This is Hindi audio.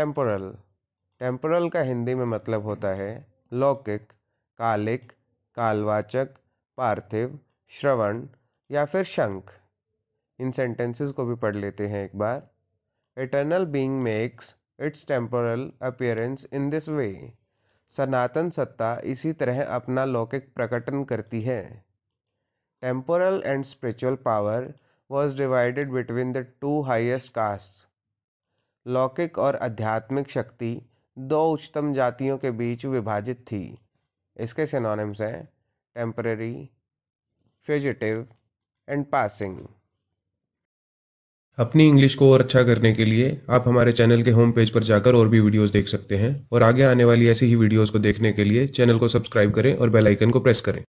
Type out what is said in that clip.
टेम्पोरल टेम्पोरल का हिंदी में मतलब होता है लौकिक कालिक कालवाचक पार्थिव श्रवण या फिर शंख इन सेंटेंसेस को भी पढ़ लेते हैं एक बार eternal being makes its temporal appearance in this way सनातन सत्ता इसी तरह अपना लौकिक प्रकटन करती है temporal and spiritual power was divided between the two highest castes लौकिक और आध्यात्मिक शक्ति दो उच्चतम जातियों के बीच विभाजित थी इसके सिनोनिम्स हैं टेम्परेरी फ्यूजिटिव एंड पासिंग अपनी इंग्लिश को और अच्छा करने के लिए आप हमारे चैनल के होम पेज पर जाकर और भी वीडियोस देख सकते हैं और आगे आने वाली ऐसी ही वीडियोस को देखने के लिए चैनल को सब्सक्राइब करें और बेल आइकन को प्रेस करें